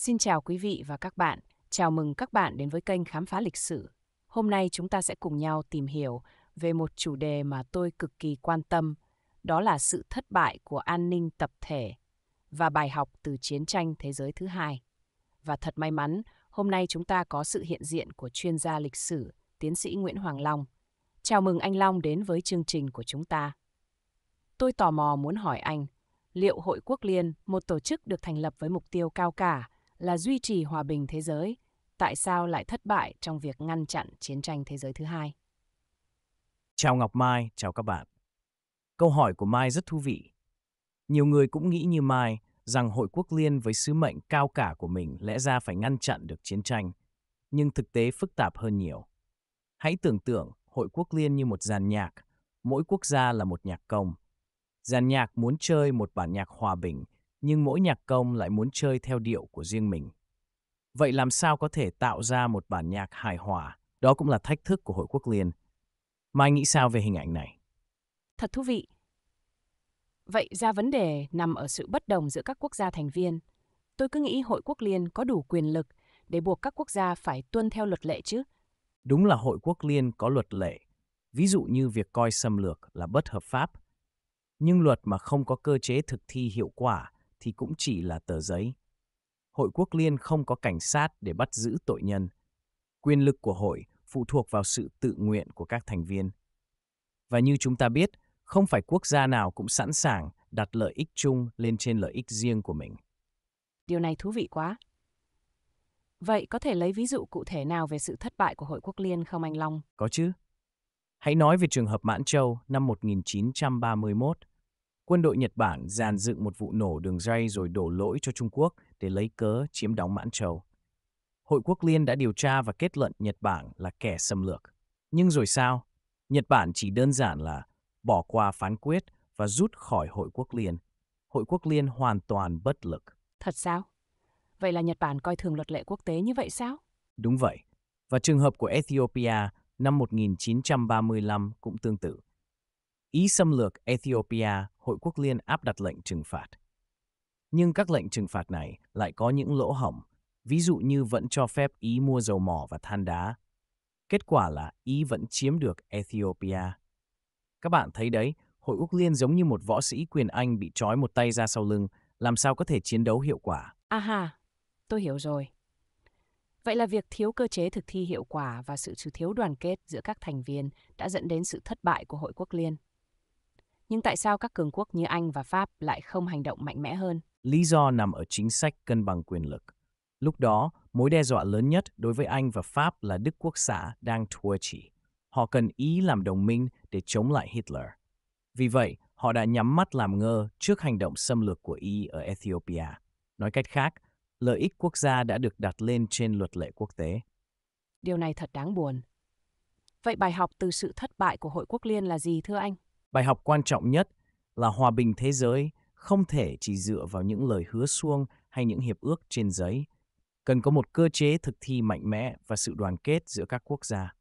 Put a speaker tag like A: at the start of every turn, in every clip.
A: Xin chào quý vị và các bạn, chào mừng các bạn đến với kênh Khám phá lịch sử. Hôm nay chúng ta sẽ cùng nhau tìm hiểu về một chủ đề mà tôi cực kỳ quan tâm, đó là sự thất bại của an ninh tập thể và bài học từ chiến tranh thế giới thứ hai. Và thật may mắn, hôm nay chúng ta có sự hiện diện của chuyên gia lịch sử, tiến sĩ Nguyễn Hoàng Long. Chào mừng anh Long đến với chương trình của chúng ta. Tôi tò mò muốn hỏi anh, liệu Hội Quốc Liên, một tổ chức được thành lập với mục tiêu cao cả, là duy trì hòa bình thế giới, tại sao lại thất bại trong việc ngăn chặn chiến tranh thế giới
B: thứ hai? Chào Ngọc Mai, chào các bạn. Câu hỏi của Mai rất thú vị. Nhiều người cũng nghĩ như Mai rằng Hội Quốc Liên với sứ mệnh cao cả của mình lẽ ra phải ngăn chặn được chiến tranh, nhưng thực tế phức tạp hơn nhiều. Hãy tưởng tượng Hội Quốc Liên như một dàn nhạc, mỗi quốc gia là một nhạc công. Dàn nhạc muốn chơi một bản nhạc hòa bình nhưng mỗi nhạc công lại muốn chơi theo điệu của riêng mình. Vậy làm sao có thể tạo ra một bản nhạc hài hòa? Đó cũng là thách thức của Hội Quốc Liên. Mai nghĩ sao về hình ảnh này?
A: Thật thú vị. Vậy ra vấn đề nằm ở sự bất đồng giữa các quốc gia thành viên. Tôi cứ nghĩ Hội Quốc Liên có đủ quyền lực để buộc các quốc gia phải tuân theo luật lệ chứ.
B: Đúng là Hội Quốc Liên có luật lệ, ví dụ như việc coi xâm lược là bất hợp pháp. Nhưng luật mà không có cơ chế thực thi hiệu quả thì cũng chỉ là tờ giấy. Hội quốc liên không có cảnh sát để bắt giữ tội nhân. Quyền lực của hội phụ thuộc vào sự tự nguyện của các thành viên. Và như chúng ta biết, không phải quốc gia nào cũng sẵn sàng đặt lợi ích chung lên trên lợi ích riêng của mình.
A: Điều này thú vị quá. Vậy có thể lấy ví dụ cụ thể nào về sự thất bại của Hội Quốc Liên không anh Long?
B: Có chứ. Hãy nói về trường hợp Mãn Châu năm 1931 quân đội Nhật Bản dàn dựng một vụ nổ đường ray rồi đổ lỗi cho Trung Quốc để lấy cớ chiếm đóng Mãn Châu. Hội Quốc Liên đã điều tra và kết luận Nhật Bản là kẻ xâm lược. Nhưng rồi sao? Nhật Bản chỉ đơn giản là bỏ qua phán quyết và rút khỏi Hội Quốc Liên. Hội Quốc Liên hoàn toàn bất lực.
A: Thật sao? Vậy là Nhật Bản coi thường luật lệ quốc tế như vậy sao?
B: Đúng vậy. Và trường hợp của Ethiopia năm 1935 cũng tương tự. Ý xâm lược Ethiopia, Hội quốc liên áp đặt lệnh trừng phạt. Nhưng các lệnh trừng phạt này lại có những lỗ hổng, ví dụ như vẫn cho phép Ý mua dầu mỏ và than đá. Kết quả là Ý vẫn chiếm được Ethiopia. Các bạn thấy đấy, Hội Quốc Liên giống như một võ sĩ quyền Anh bị trói một tay ra sau lưng, làm sao có thể chiến đấu hiệu quả.
A: Aha, à tôi hiểu rồi. Vậy là việc thiếu cơ chế thực thi hiệu quả và sự thiếu đoàn kết giữa các thành viên đã dẫn đến sự thất bại của Hội Quốc Liên nhưng tại sao các cường quốc như Anh và Pháp lại không hành động mạnh mẽ hơn?
B: Lý do nằm ở chính sách cân bằng quyền lực. Lúc đó, mối đe dọa lớn nhất đối với Anh và Pháp là Đức Quốc xã đang thua chỉ. Họ cần Ý làm đồng minh để chống lại Hitler. Vì vậy, họ đã nhắm mắt làm ngơ trước hành động xâm lược của Ý ở Ethiopia. Nói cách khác, lợi ích quốc gia đã được đặt lên trên luật lệ quốc tế.
A: Điều này thật đáng buồn. Vậy bài học từ sự thất bại của Hội Quốc Liên là gì thưa anh?
B: Bài học quan trọng nhất là hòa bình thế giới không thể chỉ dựa vào những lời hứa suông hay những hiệp ước trên giấy. Cần có một cơ chế thực thi mạnh mẽ và sự đoàn kết giữa các quốc gia.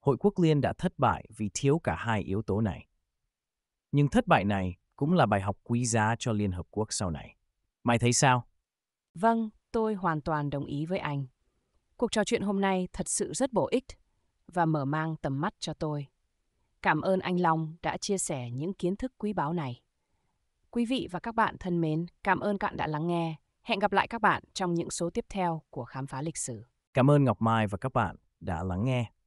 B: Hội quốc liên đã thất bại vì thiếu cả hai yếu tố này. Nhưng thất bại này cũng là bài học quý giá cho Liên Hợp Quốc sau này. Mày thấy sao?
A: Vâng, tôi hoàn toàn đồng ý với anh. Cuộc trò chuyện hôm nay thật sự rất bổ ích và mở mang tầm mắt cho tôi. Cảm ơn anh Long đã chia sẻ những kiến thức quý báu này. Quý vị và các bạn thân mến, cảm ơn bạn đã lắng nghe. Hẹn gặp lại các bạn trong những số tiếp theo của Khám phá lịch sử.
B: Cảm ơn Ngọc Mai và các bạn đã lắng nghe.